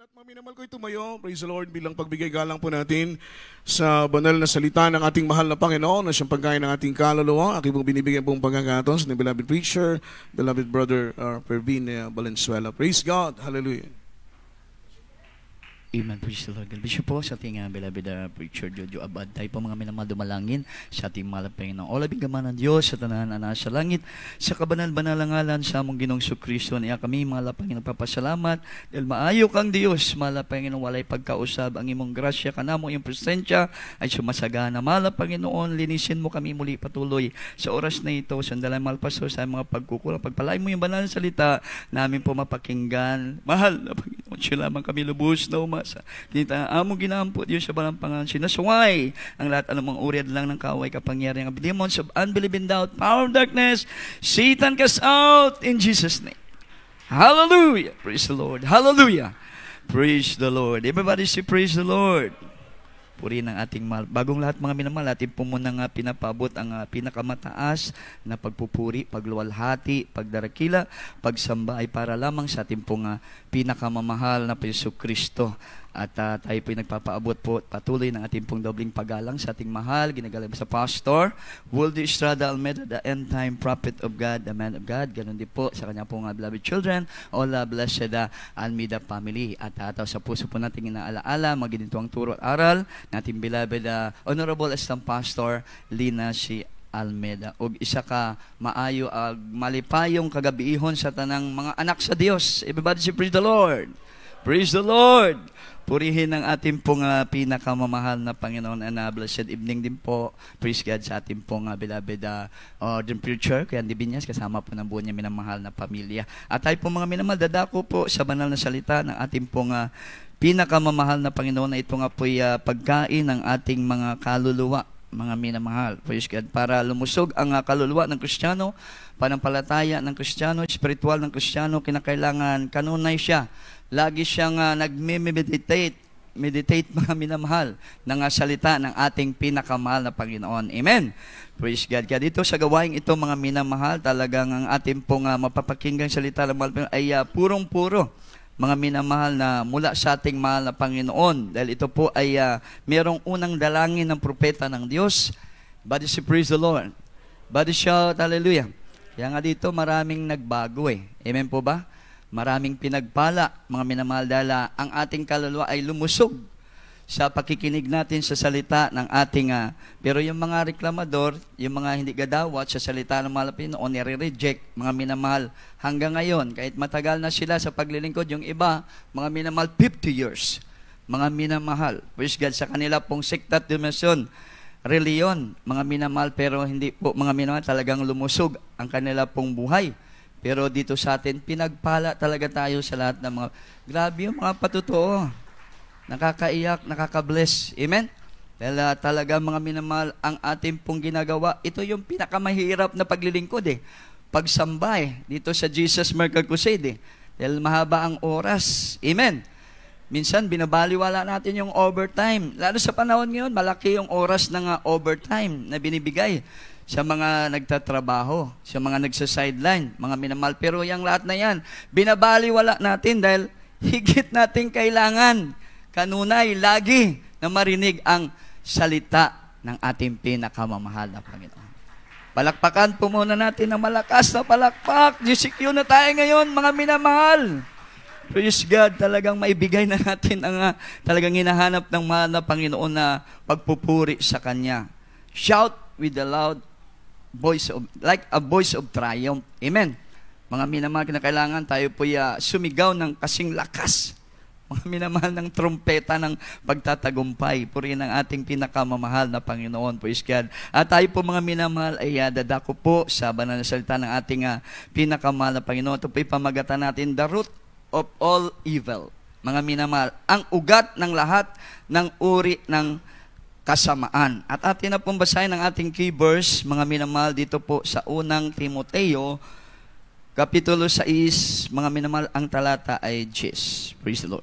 At maminamal ko'y tumayo, praise the Lord, bilang pagbigay galang po natin sa banal na salita ng ating mahal na Panginoon na siyang pagkain ng ating kaluluwa. Aking pong binibigyan pong pagkakataon sa beloved preacher, beloved brother uh, Pervin uh, Valenzuela. Praise God. Hallelujah. Amen. Praise the Lord. God bless you po sa ating uh, beloved uh, preacher Jojo Abad. Tayo po mga minamahal dumalangin sa ating malapay ng olabing gaman ng Diyos sa tanahan na nasa langit. Sa kabanal banalangalan sa among ginong su Kristo niya kami malapay ng papasalamat dahil maayo kang Diyos malapay ng walay pagkausab ang imong grasya kanamo iyong presensya ay sumasagana. Mala Panginoon, linisin mo kami muli patuloy sa oras na ito. Sandalan malpaso sa mga pagkukulang. Pagpalay mo yung banal salita namin po mapakinggan. Mahal na Panginoon, siya lamang kami lubos na umayon sa kita amo ginampot yun sa balang pangansin nasungay ang lahat ng anumang uriad lang ng kaway kapangyarihan ng demons of unbelief and doubt power of darkness Satan cast out in Jesus name Hallelujah praise the Lord Hallelujah praise the Lord everybody say praise the Lord papuri ng ating mahal. Bagong lahat mga minamahal, atin po muna nga pinapabot ang uh, pinakamataas na pagpupuri, pagluwalhati, pagdarakila, pagsamba ay para lamang sa ating pong uh, pinakamamahal na Piso Kristo. At uh, tayo po'y nagpapaabot po patuloy ng ating pong dobling pagalang sa ating mahal, ginagalang sa pastor, Wildy Estrada Almeida, the end time prophet of God, the man of God. Ganon din po sa kanya pong uh, beloved children, all uh, blessed uh, Almeida family. At ataw sa puso po natin inaalaala, maginito ang turo at aral, natin beloved uh, Honorable Estam Pastor Lina si Almeida. O isa ka maayo ag malipayong kagabiihon sa tanang mga anak sa Dios. Everybody say praise the Lord. Praise the Lord. Purihin ang ating pong uh, pinakamamahal na Panginoon and uh, blessed evening din po. Praise God sa ating pong uh, beloved uh, Orden Future, kay Andy Binyas, kasama po ng buwan niya minamahal na pamilya. At tayo po mga minamahal, dadako po sa banal na salita ng ating pong uh, pinakamamahal na Panginoon na ito nga po uh, pagkain ng ating mga kaluluwa mga minamahal. Praise God. Para lumusog ang kaluluwa ng Kristiyano, panampalataya ng Kristiyano, spiritual ng Kristiyano, kinakailangan kanunay siya Lagi siyang uh, ah, nagme-meditate, meditate mga minamahal ng salita ng ating pinakamahal na Panginoon. Amen. Praise God. Kaya dito sa gawain ito mga minamahal, talagang ang ating pong uh, ah, mapapakinggan salita ng mahal ay uh, ah, purong-puro mga minamahal na mula sa ating mahal na Panginoon. Dahil ito po ay uh, merong unang dalangin ng propeta ng Diyos. Body si praise the Lord. Body shout, hallelujah. Kaya nga dito maraming nagbago eh. Amen po ba? Maraming pinagpala, mga minamahal dala, ang ating kaluluwa ay lumusog sa pakikinig natin sa salita ng ating, uh, pero yung mga reklamador, yung mga hindi gadawat sa salita ng malapin o nire-reject, mga minamahal, hanggang ngayon, kahit matagal na sila sa paglilingkod, yung iba, mga minamahal, 50 years, mga minamahal, praise God, sa kanila pong siktat dimension, reliyon, mga minamahal, pero hindi po mga minamahal, talagang lumusog ang kanila pong buhay pero dito sa atin, pinagpala talaga tayo sa lahat ng mga... Grabe yung mga patutuo. Nakakaiyak, nakakabless. Amen? Dahil uh, talaga mga minamahal, ang ating pong ginagawa, ito yung pinakamahirap na paglilingkod eh. Pagsamba eh. Dito sa Jesus Miracle Crusade eh. Dahil mahaba ang oras. Amen? Minsan, binabaliwala natin yung overtime. Lalo sa panahon ngayon, malaki yung oras ng uh, overtime na binibigay sa mga nagtatrabaho, sa mga nagsa-sideline, mga minamahal. Pero yung lahat na yan, binabaliwala natin dahil higit nating kailangan, kanunay, lagi na marinig ang salita ng ating pinakamamahal na Panginoon. Palakpakan po muna natin ng malakas na palakpak. GCQ na tayo ngayon, mga minamahal. Praise God, talagang maibigay na natin ang uh, talagang hinahanap ng mahal na Panginoon na pagpupuri sa Kanya. Shout with a loud voice of, like a voice of triumph. Amen. Mga minamahal na kailangan tayo po uh, ah, sumigaw ng kasing lakas. Mga minamahal ng trumpeta ng pagtatagumpay. Purihin ang ating pinakamamahal na Panginoon, praise God. At tayo po mga minamahal ay uh, dadako po sa banal na salita ng ating uh, pinakamahal na Panginoon. Ito po ipamagatan natin, the root of all evil. Mga minamahal, ang ugat ng lahat ng uri ng kasamaan. At atin na pong basahin ang ating key verse, mga minamahal, dito po sa unang Timoteo, Kapitulo 6, mga minamahal, ang talata ay Jesus. Praise the Lord.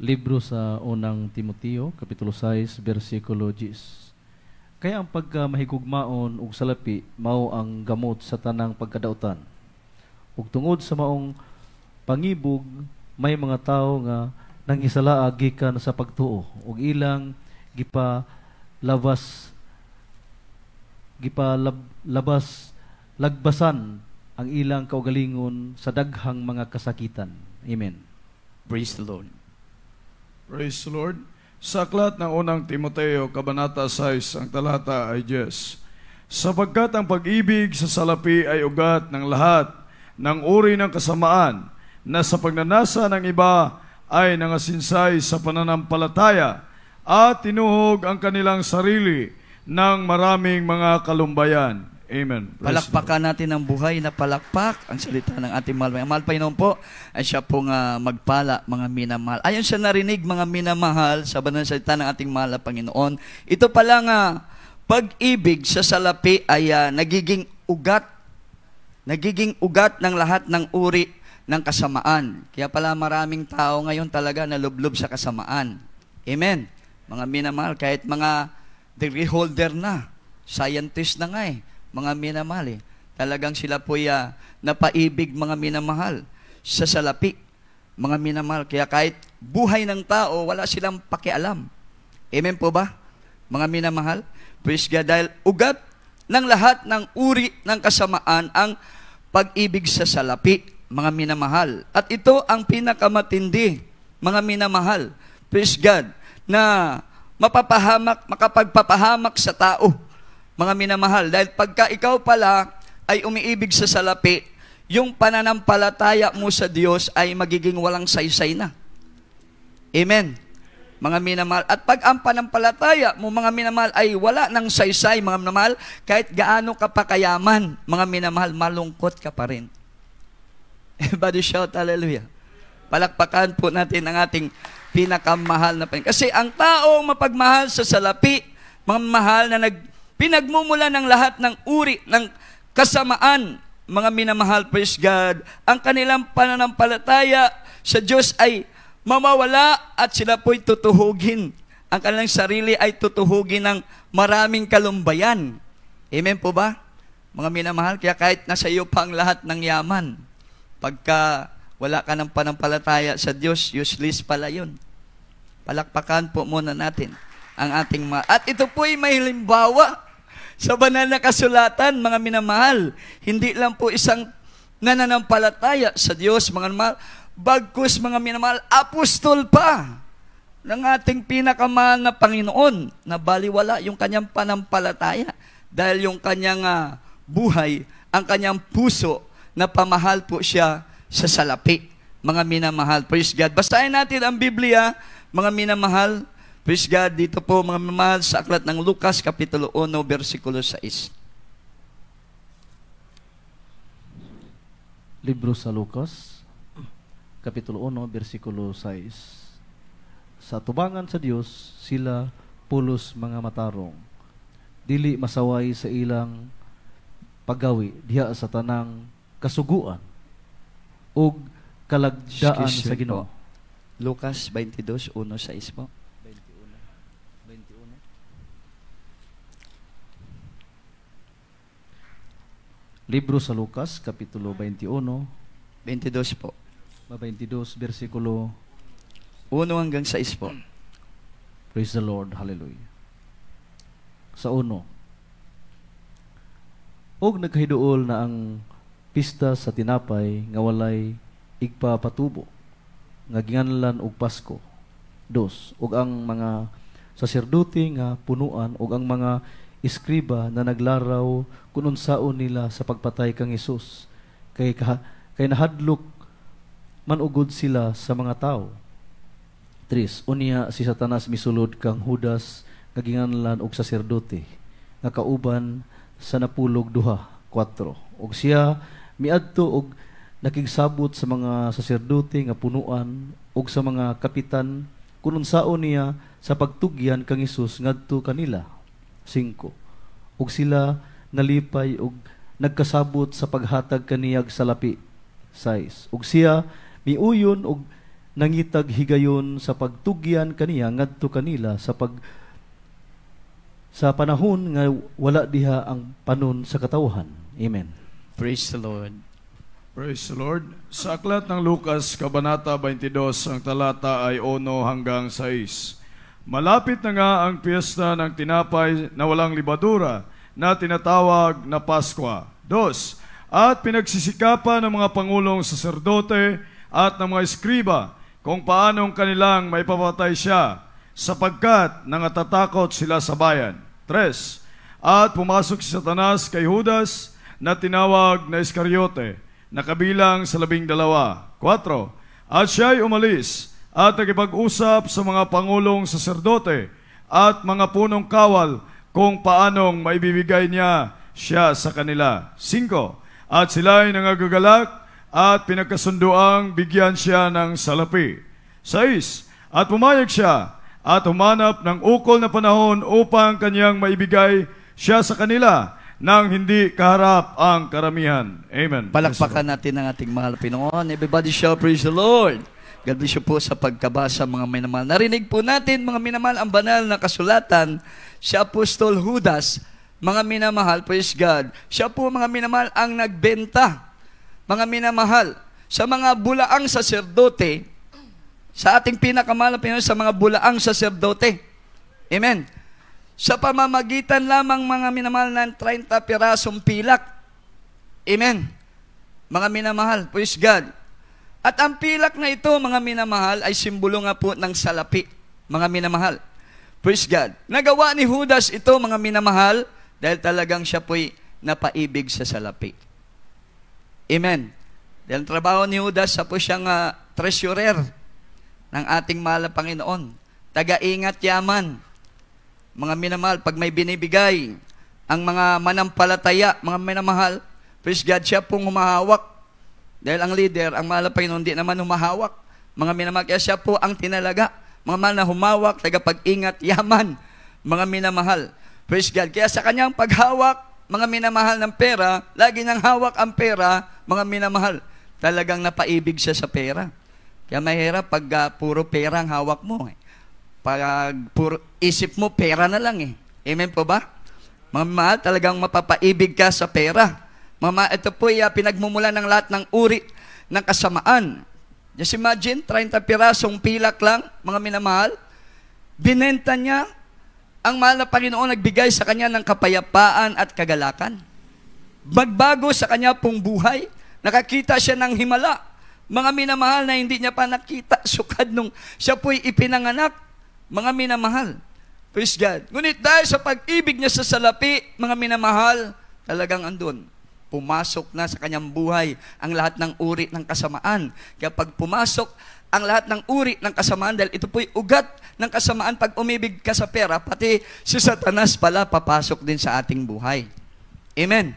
Libro sa unang Timoteo, Kapitulo 6, versikulo 10. Kaya ang pagmahigugmaon ug salapi mao ang gamot sa tanang pagkadautan. Ug tungod sa maong pangibog may mga tao nga nangisala gikan sa pagtuo ug ilang gipa labas gipa lab, labas lagbasan ang ilang kaugalingon sa daghang mga kasakitan. Amen. Praise the Lord. Praise the Lord. Sa aklat ng unang Timoteo, Kabanata 6, ang talata ay 10. Sapagkat ang pag-ibig sa salapi ay ugat ng lahat ng uri ng kasamaan, na sa pagnanasa ng iba ay nangasinsay sa pananampalataya at tinuhog ang kanilang sarili ng maraming mga kalumbayan. Amen. Bless Palakpakan natin ang buhay na palakpak ang salita ng ating mahal. Mahal Panginoon po, ay siya pong uh, magpala mga minamahal. Ayon sa narinig mga minamahal sa banal salita ng ating mahal na Panginoon, ito pala nga ah, pag-ibig sa salapi ay uh, nagiging ugat nagiging ugat ng lahat ng uri ng kasamaan. Kaya pala maraming tao ngayon talaga na lublob sa kasamaan. Amen. Mga minamahal, kahit mga degree holder na, scientist na nga eh, mga minamahal eh. Talagang sila po uh, ah, napaibig mga minamahal sa salapi, mga minamahal. Kaya kahit buhay ng tao, wala silang pakialam. Amen po ba? Mga minamahal, praise God, dahil ugat ng lahat ng uri ng kasamaan ang pag-ibig sa salapi mga minamahal. At ito ang pinakamatindi, mga minamahal. Praise God, na mapapahamak, makapagpapahamak sa tao, mga minamahal. Dahil pagka ikaw pala ay umiibig sa salapi, yung pananampalataya mo sa Diyos ay magiging walang saysay na. Amen mga minamahal. At pag ang panampalataya mo, mga minamahal, ay wala ng saysay, mga minamahal, kahit gaano ka pa kayaman, mga minamahal, malungkot ka pa rin. Everybody shout hallelujah. Palakpakan po natin ang ating pinakamahal na Panginoon. Kasi ang taong mapagmahal sa salapi, mamahal na nag, pinagmumula ng lahat ng uri, ng kasamaan, mga minamahal, praise God, ang kanilang pananampalataya sa Diyos ay mamawala at sila po'y tutuhugin. Ang kanilang sarili ay tutuhugin ng maraming kalumbayan. Amen po ba? Mga minamahal, kaya kahit nasa iyo pa ang lahat ng yaman, Pagka wala ka ng panampalataya sa Diyos, useless pala yun. Palakpakan po muna natin ang ating mga... At ito po'y may halimbawa sa banal na kasulatan, mga minamahal. Hindi lang po isang nananampalataya sa Diyos, mga minamahal. Bagkus, mga minamahal, apostol pa ng ating pinakamahal na Panginoon na baliwala yung kanyang panampalataya dahil yung kanyang uh, buhay, ang kanyang puso, napamahal po siya sa salapi. Mga minamahal, praise God. Basahin natin ang Biblia, mga minamahal. Praise God, dito po mga minamahal sa aklat ng Lucas, Kapitulo 1, versikulo 6. Libro sa Lucas, Kapitulo 1, versikulo 6. Sa tubangan sa Diyos, sila pulos mga matarong. Dili masaway sa ilang pagawi diha sa tanang kasuguan ug kalagdaan sa Ginoo. Lucas 22:1 sa ismo. 21. 21. Libro sa Lucas, Kapitulo 21. 22 po. 22, bersikulo 1 hanggang 6 po. Praise the Lord. Hallelujah. Sa uno. Og nagkahiduol na ang pista sa tinapay nga walay igpapatubo nga ginganlan og Pasko. Dos, ug ang mga saserdote nga punuan og ang mga iskriba na naglaraw kun unsaon nila sa pagpatay kang Hesus kay ka, kay nahadlok man manugod sila sa mga tao. Tris, unya si Satanas misulod kang Judas nga ginganlan og saserdote nga kauban sa napulog duha 4 Og siya miadto og nakigsabot sa mga saserdote nga punuan ug sa mga kapitan kung unsaon niya sa pagtugyan kang Hesus ngadto kanila. 5. og sila nalipay og nagkasabot sa paghatag kaniyag sa lapi. 6. og siya miuyon og nangitag higayon sa pagtugyan kaniya ngadto kanila sa pag sa panahon nga wala diha ang panon sa katawhan. Amen. Praise the Lord. Praise the Lord. Sa aklat ng Lucas, Kabanata 22, ang talata ay 1 hanggang 6. Malapit na nga ang piyesta ng tinapay na walang libadura na tinatawag na Paskwa. Dos, at pinagsisikapan ng mga pangulong saserdote at ng mga eskriba kung paanong kanilang may papatay siya sapagkat nangatatakot sila sa bayan. Tres, at pumasok si Satanas kay Judas na tinawag na Iskariote na kabilang sa labing dalawa. 4. At siya'y umalis at nagipag-usap sa mga pangulong saserdote at mga punong kawal kung paanong maibibigay niya siya sa kanila. 5. At sila'y nangagagalak at pinagkasunduang bigyan siya ng salapi. 6. At pumayag siya at humanap ng ukol na panahon upang kanyang maibigay siya sa kanila nang hindi kaharap ang karamihan. Amen. Palakpakan natin ang ating mahal na Pinoon. Everybody shall praise the Lord. God bless you po sa pagkabasa mga minamahal. Narinig po natin mga minamahal ang banal na kasulatan si Apostol Judas. Mga minamahal, praise God. Siya po mga minamahal ang nagbenta. Mga minamahal, sa mga bulaang saserdote, sa ating pinakamahal na Pinoon, sa mga bulaang saserdote. Amen sa pamamagitan lamang mga minamahal ng 30 pirasong pilak. Amen. Mga minamahal, praise God. At ang pilak na ito, mga minamahal, ay simbolo nga po ng salapi. Mga minamahal, praise God. Nagawa ni Judas ito, mga minamahal, dahil talagang siya po'y napaibig sa salapi. Amen. Dahil trabaho ni Judas, sa po siyang uh, treasurer ng ating mahal na Panginoon. Taga-ingat yaman mga minamahal, pag may binibigay, ang mga manampalataya, mga minamahal, praise God, siya pong humahawak. Dahil ang leader, ang mahal na hindi naman humahawak. Mga minamahal, kaya siya po ang tinalaga. Mga mahal na humawak, tagapag-ingat, yaman. Mga minamahal, praise God. Kaya sa kanyang paghawak, mga minamahal ng pera, lagi nang hawak ang pera, mga minamahal. Talagang napaibig siya sa pera. Kaya mahirap pag uh, puro pera ang hawak mo. Eh. Pag puro isip mo, pera na lang eh. Amen po ba? Mama, talagang mapapaibig ka sa pera. Mama, ito po ay uh, pinagmumula ng lahat ng uri ng kasamaan. Just imagine, 30 pirasong pilak lang, mga minamahal. Binenta niya, ang mahal na Panginoon nagbigay sa kanya ng kapayapaan at kagalakan. Magbago sa kanya pong buhay, nakakita siya ng himala. Mga minamahal na hindi niya pa nakita, sukad nung siya po'y ipinanganak, mga minamahal. Praise God. Ngunit dahil sa pag-ibig niya sa salapi, mga minamahal, talagang andun. Pumasok na sa kanyang buhay ang lahat ng uri ng kasamaan. Kaya pag pumasok ang lahat ng uri ng kasamaan, dahil ito po'y ugat ng kasamaan pag umibig ka sa pera, pati si Satanas pala papasok din sa ating buhay. Amen.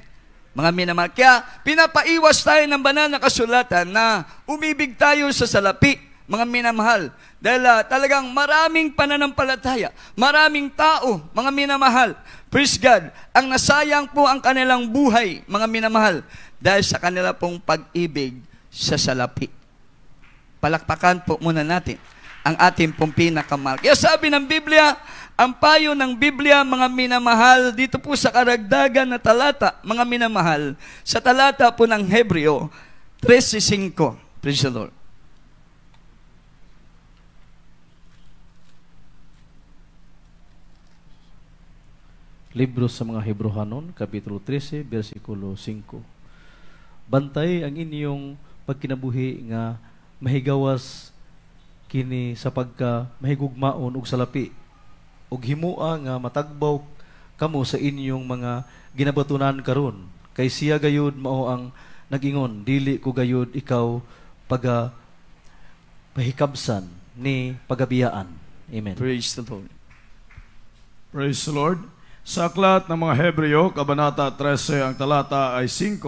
Mga minamahal. Kaya pinapaiwas tayo ng banal na kasulatan na umibig tayo sa salapi mga minamahal. Dahil uh, talagang maraming pananampalataya, maraming tao, mga minamahal. Praise God, ang nasayang po ang kanilang buhay, mga minamahal, dahil sa kanila pong pag-ibig sa salapi. Palakpakan po muna natin ang ating pong pinakamahal. Kaya sabi ng Biblia, ang payo ng Biblia, mga minamahal, dito po sa karagdagan na talata, mga minamahal, sa talata po ng Hebreo 13.5, praise the Lord. Libro sa mga Hebrohanon, Kapitulo 13, versikulo 5. Bantay ang inyong pagkinabuhi nga mahigawas kini sa pagka mahigugmaon og salapi og himua nga matagbaw kamo sa inyong mga ginabatunan karon kay siya gayud mao ang nagingon dili ko gayud ikaw paga pahikabsan ni pagabiyaan amen praise the lord praise the lord sa aklat ng mga Hebreo, Kabanata 13, ang talata ay 5.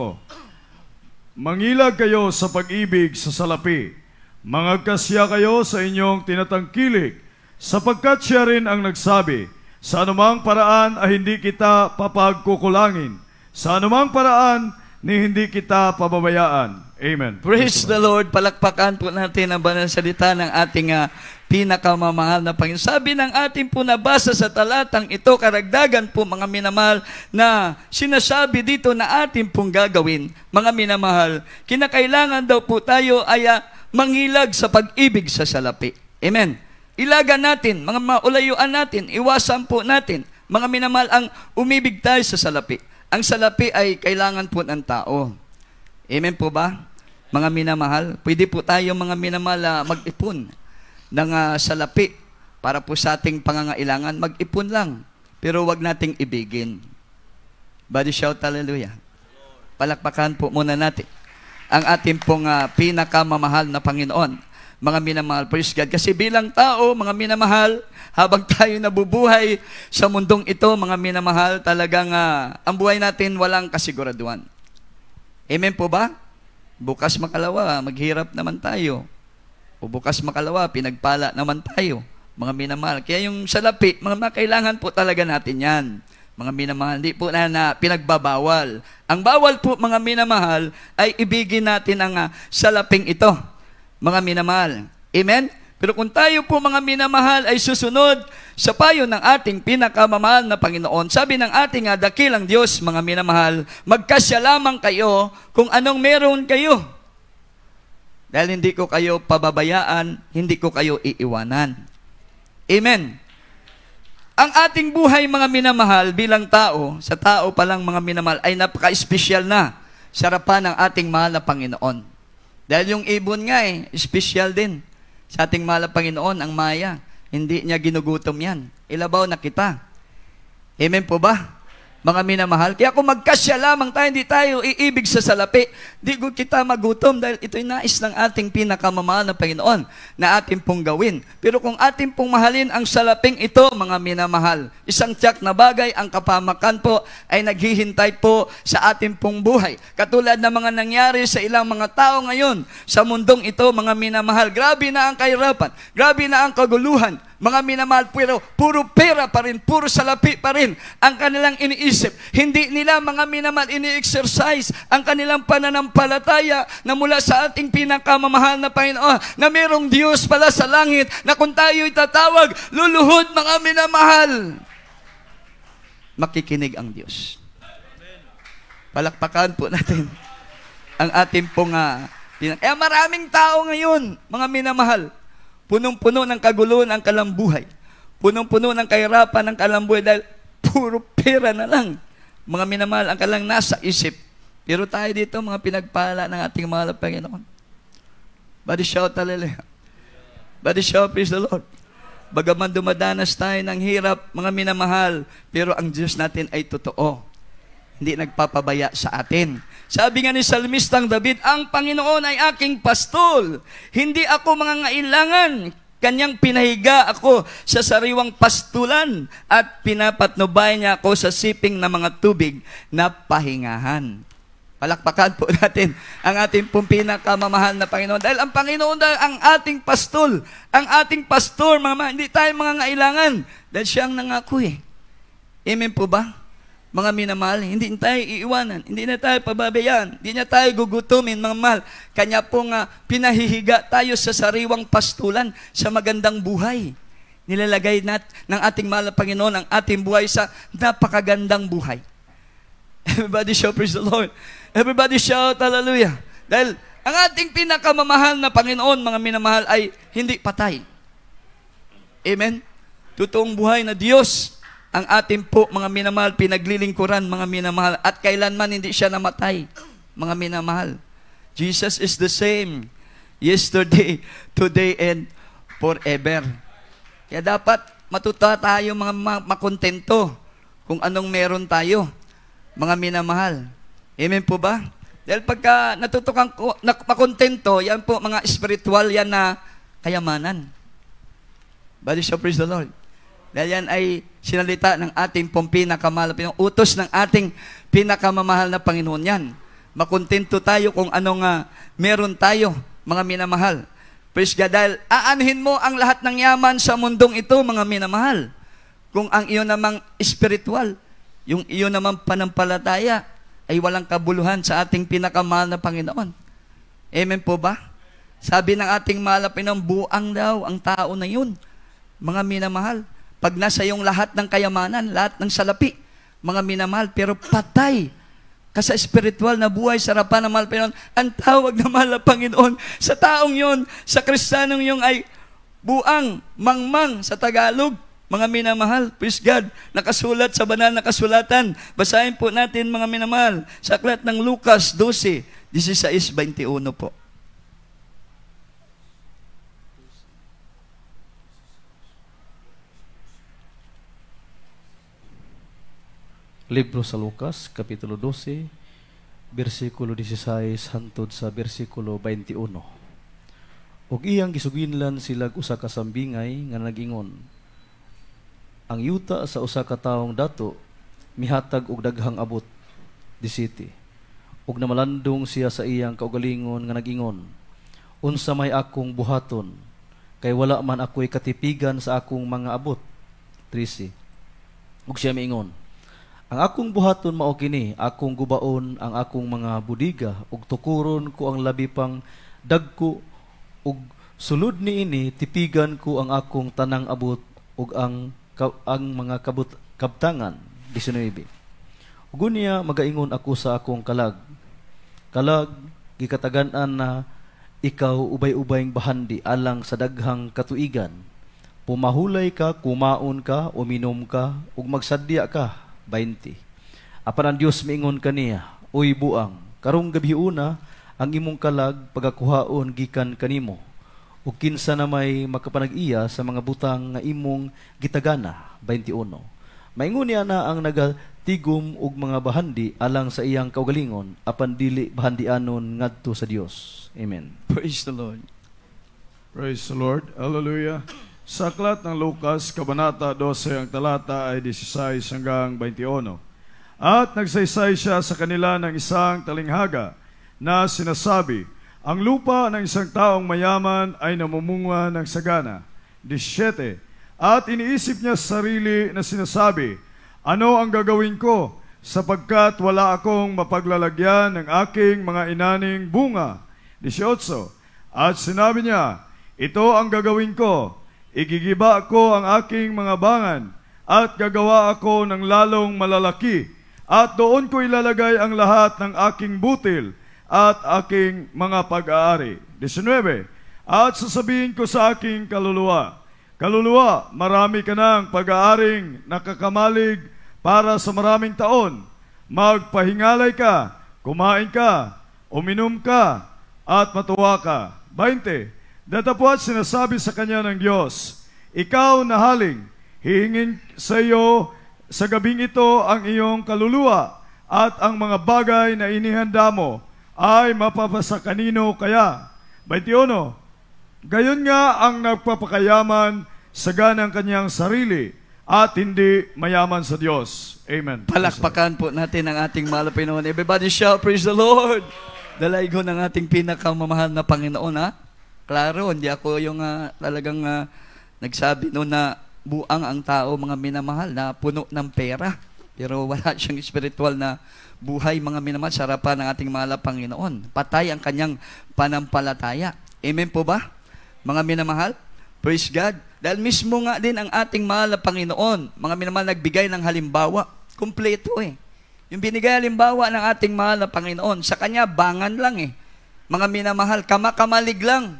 Mangilag kayo sa pag-ibig sa salapi. Mangagkasya kayo sa inyong tinatangkilik, sapagkat siya rin ang nagsabi, sa anumang paraan ay hindi kita papagkukulangin. Sa anumang paraan, ni hindi kita pababayaan. Amen. Praise the Lord. Palakpakan po natin ang banal salita ng ating uh, pinakamamahal na Panginoon. Sabi ng ating po nabasa sa talatang ito, karagdagan po mga minamahal na sinasabi dito na atin pong gagawin. Mga minamahal, kinakailangan daw po tayo ay ah, mangilag sa pag-ibig sa salapi. Amen. Ilaga natin, mga maulayuan natin, iwasan po natin. Mga minamahal, ang umibig tayo sa salapi. Ang salapi ay kailangan po ng tao. Amen po ba? Mga minamahal, pwede po tayo mga minamahal ah, mag-ipon ng uh, salapi para po sa ating pangangailangan, mag-ipon lang. Pero wag nating ibigin. Body shout hallelujah. Palakpakan po muna natin ang ating pong uh, pinakamamahal na Panginoon. Mga minamahal, praise God. Kasi bilang tao, mga minamahal, habang tayo nabubuhay sa mundong ito, mga minamahal, talagang uh, ang buhay natin walang kasiguraduhan. Amen po ba? Bukas makalawa, maghirap naman tayo. O bukas makalawa, pinagpala naman tayo, mga minamahal. Kaya yung salapi, mga makailangan po talaga natin yan. Mga minamahal, hindi po na, na pinagbabawal. Ang bawal po, mga minamahal, ay ibigin natin ang uh, ah, salaping ito, mga minamahal. Amen? Pero kung tayo po mga minamahal ay susunod sa payo ng ating pinakamamahal na Panginoon, sabi ng ating uh, dakilang Diyos, mga minamahal, magkasya lamang kayo kung anong meron kayo dahil hindi ko kayo pababayaan, hindi ko kayo iiwanan. Amen. Ang ating buhay mga minamahal bilang tao, sa tao pa lang mga minamahal, ay napaka-espesyal na sa harapan ng ating mahal na Panginoon. Dahil yung ibon nga eh, espesyal din sa ating mahal na Panginoon, ang maya. Hindi niya ginugutom yan. Ilabaw na kita. Amen po ba? mga minamahal. Kaya kung magkasya lamang tayo, hindi tayo iibig sa salapi, di ko kita magutom dahil ito'y nais ng ating pinakamamahal na Panginoon na ating pong gawin. Pero kung ating pong mahalin ang salaping ito, mga minamahal, isang tiyak na bagay, ang kapamakan po ay naghihintay po sa ating pong buhay. Katulad ng mga nangyari sa ilang mga tao ngayon sa mundong ito, mga minamahal, grabe na ang kahirapan, grabe na ang kaguluhan, mga minamahal, pero puro pera pa rin, puro salapi pa rin ang kanilang iniisip. Hindi nila mga minamahal ini-exercise ang kanilang pananampalataya na mula sa ating pinakamamahal na Panginoon na mayroong Diyos pala sa langit na kung tayo itatawag, luluhod mga minamahal. Makikinig ang Diyos. Palakpakan po natin ang ating pong uh, pinag- Eh, maraming tao ngayon, mga minamahal, Punong-puno ng kaguluhan ang kalambuhay. Punong-puno ng kahirapan ang kalambuhay dahil puro pera na lang. Mga minamahal, ang kalang nasa isip. Pero tayo dito, mga pinagpala ng ating mahal na Panginoon. Body shout, hallelujah. Body shout, praise the Lord. Bagaman dumadanas tayo ng hirap, mga minamahal, pero ang Diyos natin ay totoo. Hindi nagpapabaya sa atin. Sabi nga ni Salmistang David, Ang Panginoon ay aking pastol. Hindi ako mangangailangan. Kanyang pinahiga ako sa sariwang pastulan at pinapatnubay niya ako sa siping ng mga tubig na pahingahan. Palakpakan po natin ang ating pong pinakamamahal na Panginoon. Dahil ang Panginoon dahil ang ating pastol, ang ating pastor, mga hindi tayo mga ngailangan. Dahil siyang nangako eh. Amen po ba? mga minamahal, hindi tayo iiwanan, hindi na tayo pababayaan, hindi na tayo gugutumin, mga mahal. Kanya pong uh, pinahihiga tayo sa sariwang pastulan, sa magandang buhay. Nilalagay nat ng ating mahal na Panginoon ang ating buhay sa napakagandang buhay. Everybody shout praise the Lord. Everybody shout hallelujah. Dahil ang ating pinakamamahal na Panginoon, mga minamahal, ay hindi patay. Amen? Totoong buhay na Diyos ang ating po mga minamahal, pinaglilingkuran mga minamahal, at kailanman hindi siya namatay, mga minamahal. Jesus is the same yesterday, today, and forever. Kaya dapat matuta tayo mga makontento kung anong meron tayo, mga minamahal. Amen po ba? Dahil pagka natutukan ko, makontento, yan po mga spiritual yan na kayamanan. Body shall praise the Lord. Dahil yan ay sinalita ng ating pong pinakamalapit, utos ng ating pinakamamahal na Panginoon yan. Makontento tayo kung anong uh, meron tayo, mga minamahal. Praise God, dahil aanhin mo ang lahat ng yaman sa mundong ito, mga minamahal. Kung ang iyo namang spiritual, yung iyo namang panampalataya, ay walang kabuluhan sa ating pinakamahal na Panginoon. Amen po ba? Sabi ng ating na buang daw ang tao na yun, mga minamahal. Pag nasa iyong lahat ng kayamanan, lahat ng salapi, mga minamahal, pero patay ka sa espiritual na buhay, sa sarapan ng mahal Panginoon, ang tawag na mahal na Panginoon sa taong yon, sa kristanong yon ay buang, mangmang sa Tagalog, mga minamahal, praise God, nakasulat sa banal na kasulatan. Basahin po natin mga minamahal, sa aklat ng Lucas 12, 16, 21 po. Libro sa Lucas, Kapitulo 12, versikulo 16 hantod sa versikulo 21. Ug iyang gisuginlan silag usa ka sambingay nga nagingon. Ang yuta sa usa ka taong dato mihatag og daghang abot di 17. Ug namalandong siya sa iyang kaugalingon nga nagingon. Unsa may akong buhaton kay wala man ako'y katipigan sa akong mga abot 13. Ug siya miingon, ang akong buhaton mao kini, akong gubaon ang akong mga budiga ug tukuron ko ang labi pang dagko ug sulod niini tipigan ko ang akong tanang abot ug ang ang mga kabut, kabtangan 19. Ug niya magaingon ako sa akong kalag. Kalag gikatagan-an na ikaw ubay-ubayng bahandi alang sa daghang katuigan. Pumahulay ka, kumaon ka, uminom ka, ug magsadya ka 20. Apan ang Dios miingon kaniya, Uy buang, karong gabi una, ang imong kalag pagakuhaon gikan kanimo. Ug kinsa na may makapanag-iya sa mga butang nga imong gitagana. 21. Maingon niya na ang nagatigom og mga bahandi alang sa iyang kaugalingon apan dili bahandi anon ngadto sa Dios. Amen. Praise the Lord. Praise the Lord. Hallelujah. Sa aklat ng Lucas, Kabanata 12, ang talata ay 16 hanggang 21. At nagsaysay siya sa kanila ng isang talinghaga na sinasabi, Ang lupa ng isang taong mayaman ay namumunga ng sagana. 17. At iniisip niya sa sarili na sinasabi, Ano ang gagawin ko sapagkat wala akong mapaglalagyan ng aking mga inaning bunga? 18. At sinabi niya, Ito ang gagawin ko Igigiba ko ang aking mga bangan at gagawa ako ng lalong malalaki at doon ko ilalagay ang lahat ng aking butil at aking mga pag-aari. 19. At sasabihin ko sa aking kaluluwa, Kaluluwa, marami ka ng pag-aaring nakakamalig para sa maraming taon. Magpahingalay ka, kumain ka, uminom ka, at matuwa ka. 20. Datapwat sinasabi sa kanya ng Diyos, Ikaw na haling, hihingin sa iyo sa gabing ito ang iyong kaluluwa at ang mga bagay na inihanda mo ay mapapasa kanino kaya. 21. Gayon nga ang nagpapakayaman sa ganang kanyang sarili at hindi mayaman sa Diyos. Amen. Palakpakan po natin ang ating malapinoon. Everybody shout, praise the Lord! Dalaigo ng ating pinakamamahal na Panginoon, ha? klaro, hindi ako yung uh, talagang uh, nagsabi no na buang ang tao mga minamahal na puno ng pera. Pero wala siyang spiritual na buhay mga minamahal sa harapan ng ating mahal Panginoon. Patay ang kanyang panampalataya. Amen po ba? Mga minamahal, praise God. Dahil mismo nga din ang ating mahal na Panginoon, mga minamahal nagbigay ng halimbawa. Kompleto eh. Yung binigay halimbawa ng ating mahal na Panginoon, sa kanya bangan lang eh. Mga minamahal, kamakamalig lang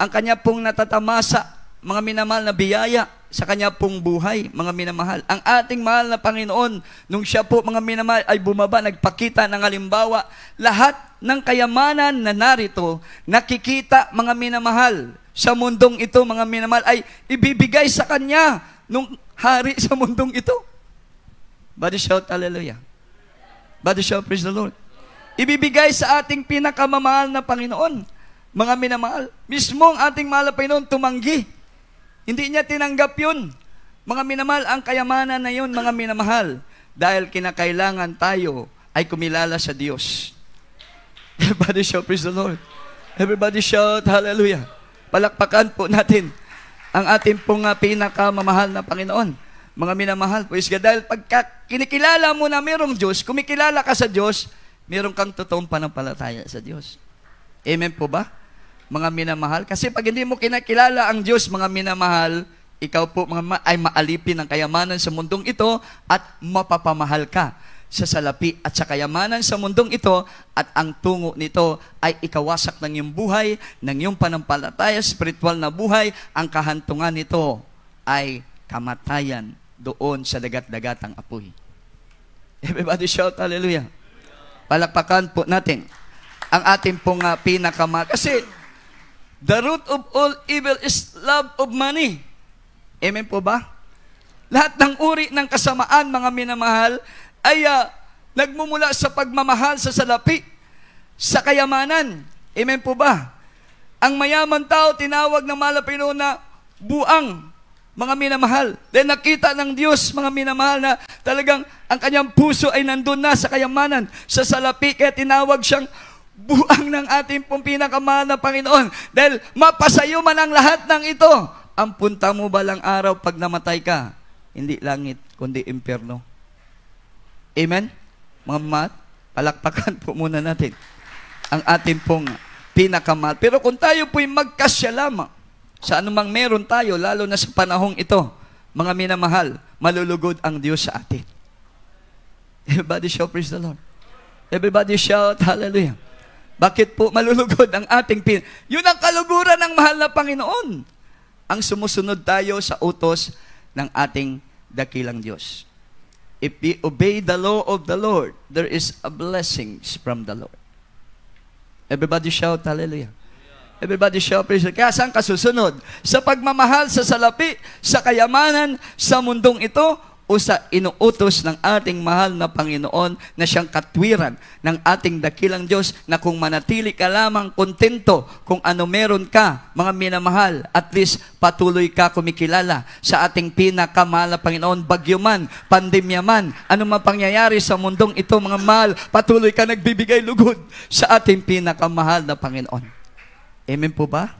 ang kanya pong natatamasa, mga minamahal na biyaya sa kanya pong buhay, mga minamahal. Ang ating mahal na Panginoon, nung siya po, mga minamahal, ay bumaba, nagpakita ng halimbawa, lahat ng kayamanan na narito, nakikita, mga minamahal, sa mundong ito, mga minamahal, ay ibibigay sa kanya nung hari sa mundong ito. Body shout, hallelujah. Body shout, praise the Lord. Ibibigay sa ating pinakamamahal na Panginoon mga minamahal. Mismo ang ating mahal na Panginoon tumanggi. Hindi niya tinanggap yun. Mga minamahal, ang kayamanan na yun, mga minamahal. Dahil kinakailangan tayo ay kumilala sa Diyos. Everybody shout, praise the Lord. Everybody shout, hallelujah. Palakpakan po natin ang ating pong ah, pinakamamahal na Panginoon. Mga minamahal, praise God. Dahil pagka kinikilala mo na mayroong Diyos, kumikilala ka sa Diyos, meron kang totoong panampalataya sa Diyos. Amen po ba? mga minamahal? Kasi pag hindi mo kinakilala ang Diyos, mga minamahal, ikaw po mga ma- ay maalipin ng kayamanan sa mundong ito at mapapamahal ka sa salapi at sa kayamanan sa mundong ito at ang tungo nito ay ikawasak ng iyong buhay, ng iyong panampalataya, spiritual na buhay, ang kahantungan nito ay kamatayan doon sa dagat-dagatang apoy. Everybody shout hallelujah. Palakpakan po natin ang ating pong uh, pinakama. Kasi The root of all evil is love of money. Amen po ba? Lahat ng uri ng kasamaan, mga minamahal, ay uh, nagmumula sa pagmamahal sa salapi, sa kayamanan. Amen po ba? Ang mayaman tao, tinawag ng malapino na buang, mga minamahal. Dahil nakita ng Diyos, mga minamahal, na talagang ang kanyang puso ay nandun na sa kayamanan, sa salapi, kaya tinawag siyang buang ng ating pong pinakamahal na Panginoon. Dahil mapasayo man ang lahat ng ito, ang punta mo lang araw pag namatay ka, hindi langit, kundi impyerno. Amen? Mga mat, palakpakan po muna natin ang ating pong pinakamahal. Pero kung tayo po'y magkasya lamang sa anumang meron tayo, lalo na sa panahong ito, mga minamahal, malulugod ang Diyos sa atin. Everybody shout, praise the Lord. Everybody shout, hallelujah. Bakit po malulugod ang ating pin... Yun ang kaluguran ng mahal na Panginoon. Ang sumusunod tayo sa utos ng ating dakilang Diyos. If we obey the law of the Lord, there is a blessings from the Lord. Everybody shout hallelujah. Everybody shout praise Kaya saan kasusunod? Sa pagmamahal sa salapi, sa kayamanan, sa mundong ito, o sa inuutos ng ating mahal na Panginoon na siyang katwiran ng ating dakilang Diyos na kung manatili ka lamang kontento kung ano meron ka, mga minamahal, at least patuloy ka kumikilala sa ating pinakamahal na Panginoon, bagyo man, pandemya man, ano man pangyayari sa mundong ito, mga mahal, patuloy ka nagbibigay lugod sa ating pinakamahal na Panginoon. Amen po ba?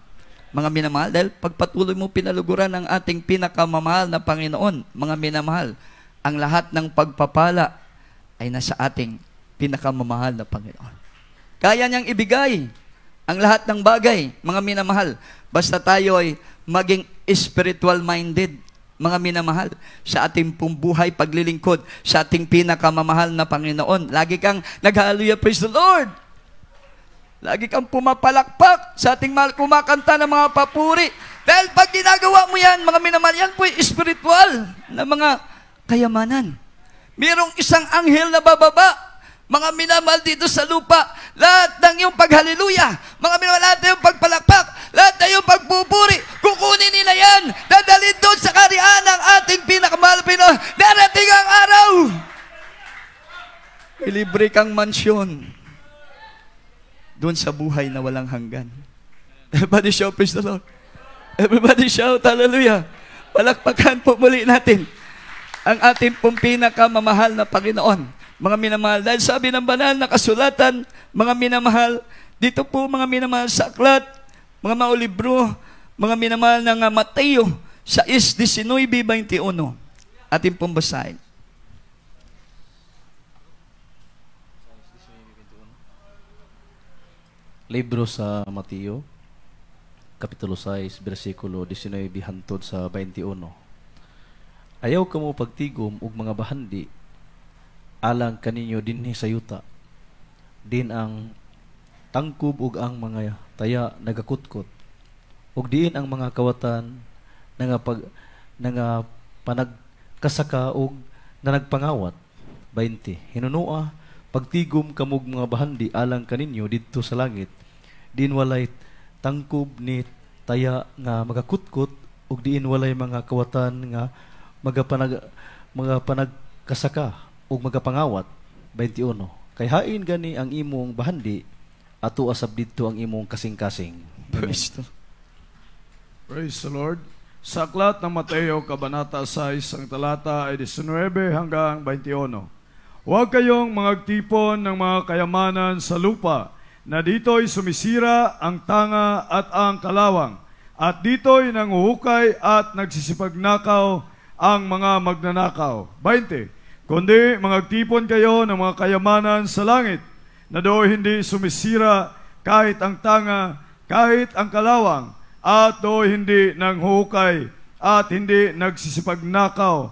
mga minamahal, dahil pagpatuloy mo pinaluguran ang ating pinakamamahal na Panginoon, mga minamahal, ang lahat ng pagpapala ay nasa ating pinakamamahal na Panginoon. Kaya niyang ibigay ang lahat ng bagay, mga minamahal. Basta tayo ay maging spiritual minded, mga minamahal, sa ating pumbuhay paglilingkod, sa ating pinakamamahal na Panginoon. Lagi kang nag-hallelujah, praise the Lord! Lagi kang pumapalakpak sa ating mahal kumakanta ng mga papuri. Dahil pag ginagawa mo yan, mga minamahal, yan po'y spiritual na mga kayamanan. Merong isang anghel na bababa, mga minamal dito sa lupa, lahat ng iyong paghaleluya, mga minamal, lahat ng iyong pagpalakpak, lahat ng iyong pagpupuri, kukunin nila yan, dadalhin doon sa karian ng ating pinakamahal Pinoy. Darating ang araw! Libre kang mansyon doon sa buhay na walang hanggan. Everybody shout, praise the Lord. Everybody shout, hallelujah. Palakpakan po muli natin ang ating pong pinakamamahal na Panginoon. Mga minamahal, dahil sabi ng banal na kasulatan, mga minamahal, dito po mga minamahal sa aklat, mga maulibro, mga minamahal ng ah, Mateo, sa is 19.21, Ating pong basahin. Libro sa Mateo, Kapitulo 6, versikulo 19 hantod sa 21. Ayaw ka mo pagtigom og mga bahandi, alang kaninyo dinhi sa yuta, din ang tangkub ug ang mga taya nagakutkot, ug diin ang mga kawatan nga pag nga panagkasaka ug na nagpangawat 20 hinunua pagtigom kamog mga bahandi alang kaninyo didto sa langit diin walay tangkub ni taya nga magakutkot ug diin walay mga kawatan nga magapanag mga panagkasaka ug magapangawat 21 kay hain gani ang imong bahandi ato asab didto ang imong kasing-kasing praise, praise the Lord sa aklat ng Mateo, Kabanata 6, ang talata ay 19 hanggang 21. Huwag kayong magtipon ng mga kayamanan sa lupa na dito'y sumisira ang tanga at ang kalawang, at dito'y nanguhukay at nagsisipagnakaw ang mga magnanakaw. 20. Kundi magtipon kayo ng mga kayamanan sa langit, na doon hindi sumisira kahit ang tanga, kahit ang kalawang, at doon hindi nanghukay at hindi nagsisipagnakaw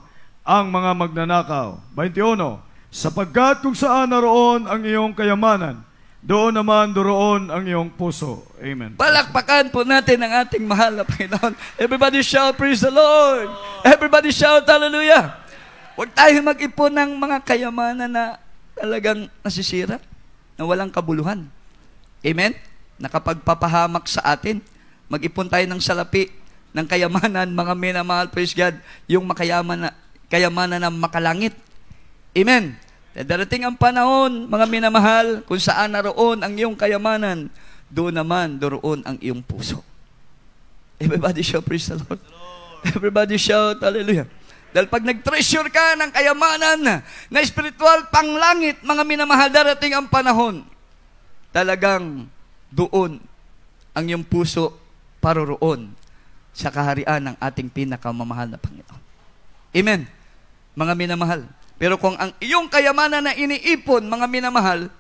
ang mga magnanakaw. 21. Sapagkat kung saan naroon ang iyong kayamanan, doon naman doon ang iyong puso. Amen. Palakpakan po natin ang ating mahal na Panginoon. Everybody shout, praise the Lord! Everybody shout, hallelujah! Huwag tayo mag-ipon ng mga kayamanan na talagang nasisira, na walang kabuluhan. Amen? Nakapagpapahamak sa atin. Mag-ipon tayo ng salapi, ng kayamanan, mga minamahal, praise God, yung makayaman na, kayamanan na makalangit. Amen? Na eh, darating ang panahon, mga minamahal, kung saan naroon ang iyong kayamanan, doon naman, doon ang iyong puso. Everybody shout, praise the Lord. Everybody shout, hallelujah. Dahil pag nag-treasure ka ng kayamanan na spiritual panglangit, mga minamahal, darating ang panahon, talagang doon ang iyong puso paroroon sa kaharian ng ating pinakamamahal na Panginoon. Amen. Mga minamahal, pero kung ang iyong kayamanan na iniipon, mga minamahal,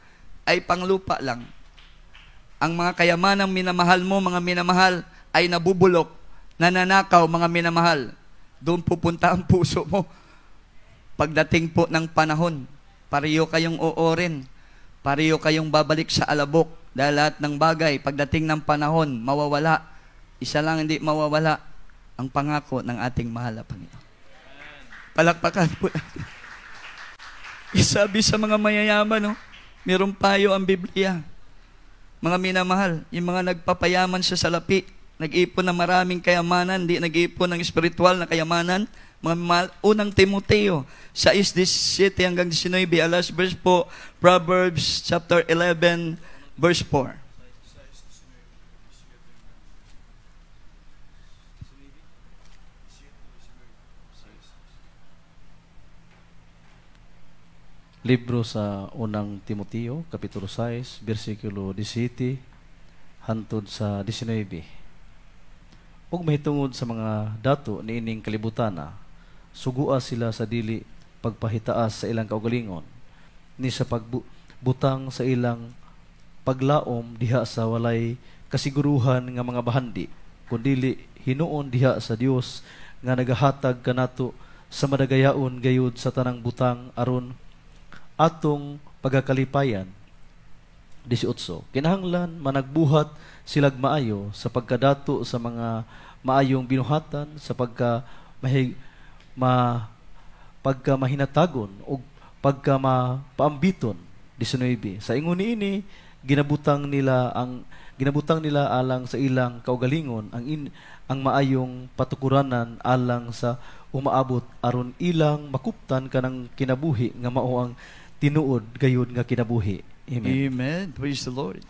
ay panglupa lang. Ang mga kayamanang minamahal mo, mga minamahal, ay nabubulok, nananakaw, mga minamahal. Doon pupunta ang puso mo. Pagdating po ng panahon, pariyo kayong oorin, pariyo kayong babalik sa alabok, dahil lahat ng bagay, pagdating ng panahon, mawawala. Isa lang hindi mawawala, ang pangako ng ating mahal na Panginoon. Palakpakan po natin. Isabi sa mga mayayaman, no? Merong payo ang Biblia. Mga minamahal, yung mga nagpapayaman sa salapi, nag-ipon ng maraming kayamanan, hindi nag-ipon ng spiritual na kayamanan, mga mahal, unang Timoteo, 6.17 hanggang 19, alas verse po, Proverbs chapter 11, verse 4. libro sa unang Timoteo, Kapitulo 6, versikulo 17, hantod sa 19. Ug mahitungod sa mga dato niining kalibutana, sugua sila sa dili pagpahitaas sa ilang kaugalingon, ni sa pagbutang sa ilang paglaom diha sa walay kasiguruhan nga mga bahandi, kundili hinuon diha sa Dios nga nagahatag kanato sa madagayaon gayud sa tanang butang aron atong pagakalipayan 18 kinahanglan managbuhat silag maayo sa pagkadato sa mga maayong binuhatan sa pagka mahig, ma pagka mahinatagon o pagka mapaambiton 19 sa ingon ini ginabutang nila ang ginabutang nila alang sa ilang kaugalingon ang in, ang maayong patukuranan alang sa umaabot aron ilang makuptan kanang kinabuhi nga mao ang tinuod gayon nga kinabuhi. Amen. Amen. Praise the Lord.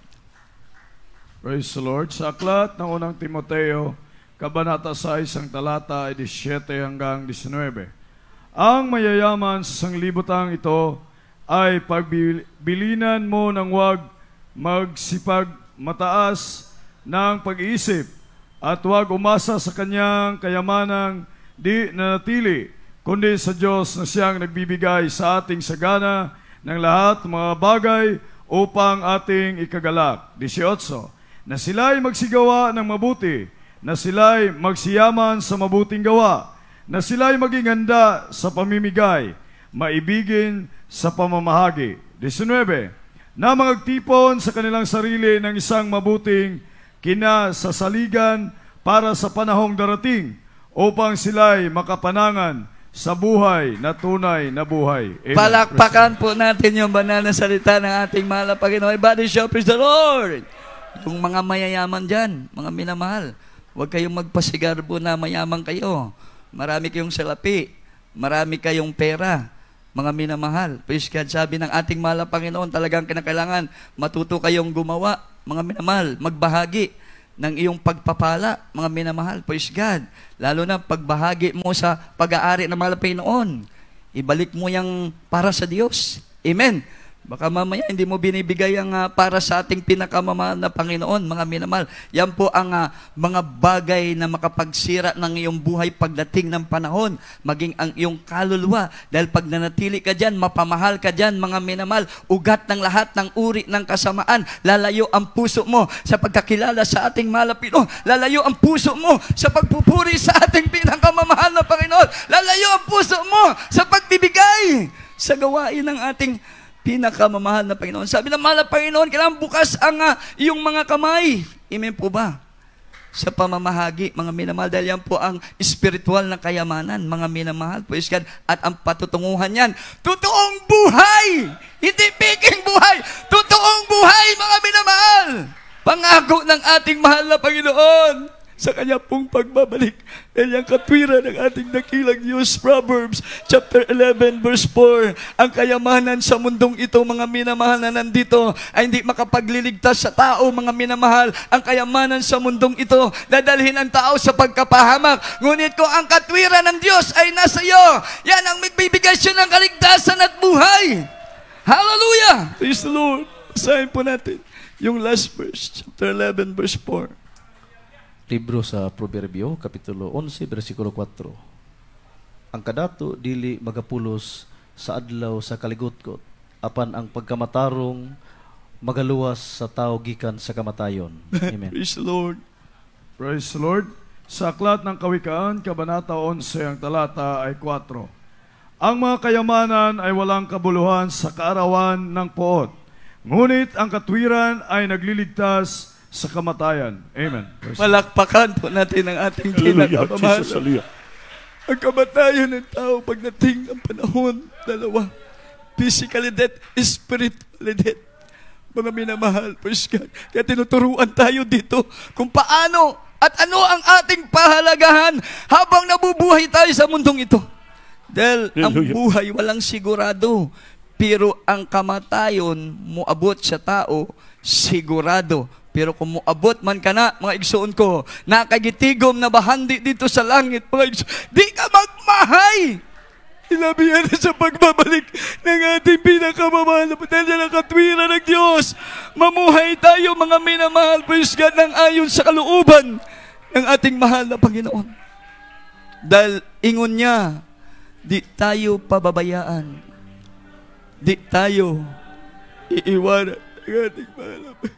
Praise the Lord. Sa aklat ng unang Timoteo, Kabanata 6, ang talata ay 17 hanggang 19. Ang mayayaman sa sanglibutang ito ay pagbilinan mo ng wag magsipag mataas ng pag-iisip at wag umasa sa kanyang kayamanang di nanatili kundi sa Diyos na siyang nagbibigay sa ating sagana ng lahat ng mga bagay upang ating ikagalak. 18. Na sila'y magsigawa ng mabuti, na sila'y magsiyaman sa mabuting gawa, na sila'y maging handa sa pamimigay, maibigin sa pamamahagi. 19. Na magtipon sa kanilang sarili ng isang mabuting kinasasaligan para sa panahong darating upang sila'y makapanangan sa buhay na tunay na buhay. Amen. Palakpakan po natin yung banal na salita ng ating mahal na Panginoon. Everybody shout praise the Lord! Yung mga mayayaman dyan, mga minamahal, huwag kayong magpasigarbo na mayaman kayo. Marami kayong salapi, marami kayong pera, mga minamahal. Praise God, sabi ng ating mahal na Panginoon, talagang kinakailangan matuto kayong gumawa, mga minamahal, magbahagi ng iyong pagpapala, mga minamahal. Praise God. Lalo na pagbahagi mo sa pag-aari ng mga Panginoon. Ibalik mo yung para sa Diyos. Amen. Baka mamaya hindi mo binibigay ang uh, para sa ating pinakamamahal na Panginoon, mga minamahal. Yan po ang uh, mga bagay na makapagsira ng iyong buhay pagdating ng panahon, maging ang iyong kaluluwa. Dahil pag nanatili ka dyan, mapamahal ka dyan, mga minamahal, ugat ng lahat ng uri ng kasamaan, lalayo ang puso mo sa pagkakilala sa ating malapit. malapino, oh, lalayo ang puso mo sa pagpupuri sa ating pinakamamahal na Panginoon, lalayo ang puso mo sa pagbibigay sa gawain ng ating pinakamamahal na Panginoon. Sabi ng mahal na Panginoon, kailangan bukas ang uh, iyong mga kamay. Amen po ba? Sa pamamahagi, mga minamahal, dahil yan po ang spiritual na kayamanan, mga minamahal, praise God, at ang patutunguhan yan, totoong buhay! Hindi piking buhay! Totoong buhay, mga minamahal! Pangako ng ating mahal na Panginoon sa kanya pong pagbabalik. Dahil ang katwiran ng ating dakilang news, Proverbs chapter 11 verse 4, ang kayamanan sa mundong ito, mga minamahal na nandito, ay hindi makapagliligtas sa tao, mga minamahal. Ang kayamanan sa mundong ito, dadalhin ang tao sa pagkapahamak. Ngunit kung ang katwiran ng Diyos ay nasa iyo, yan ang magbibigay siya ng kaligtasan at buhay. Hallelujah! Praise the Lord. Basahin po natin yung last verse, chapter 11, verse 4 libro sa Proverbio, Kapitulo 11, versikulo 4. Ang kadato dili magapulos sa adlaw sa kaligotkot, apan ang pagkamatarong magaluwas sa tao gikan sa kamatayon. Amen. Praise the Lord. Praise the Lord. Sa aklat ng Kawikaan, Kabanata 11, ang talata ay 4. Ang mga kayamanan ay walang kabuluhan sa kaarawan ng poot, ngunit ang katwiran ay nagliligtas sa kamatayan. Amen. Palakpakan po natin ang ating pinakamamahal. Ang kamatayan ng tao pagdating ng panahon, dalawa. Physically death, spiritually death. Mga minamahal, praise God. Kaya tinuturuan tayo dito kung paano at ano ang ating pahalagahan habang nabubuhay tayo sa mundong ito. Dahil ang buhay walang sigurado, pero ang kamatayon mo abot sa tao, sigurado pero kung abot man ka na, mga igsoon ko, nakagitigom na bahandi dito sa langit, mga igsoon, di ka magmahay! Ilabihan na sa pagbabalik ng ating pinakamamahal na patensya ng katwiran ng Diyos. Mamuhay tayo mga minamahal, praise God, ng ayon sa kalooban ng ating mahal na Panginoon. Dahil ingon niya, di tayo pababayaan. Di tayo iiwanan ng ating mahal na Panginoon.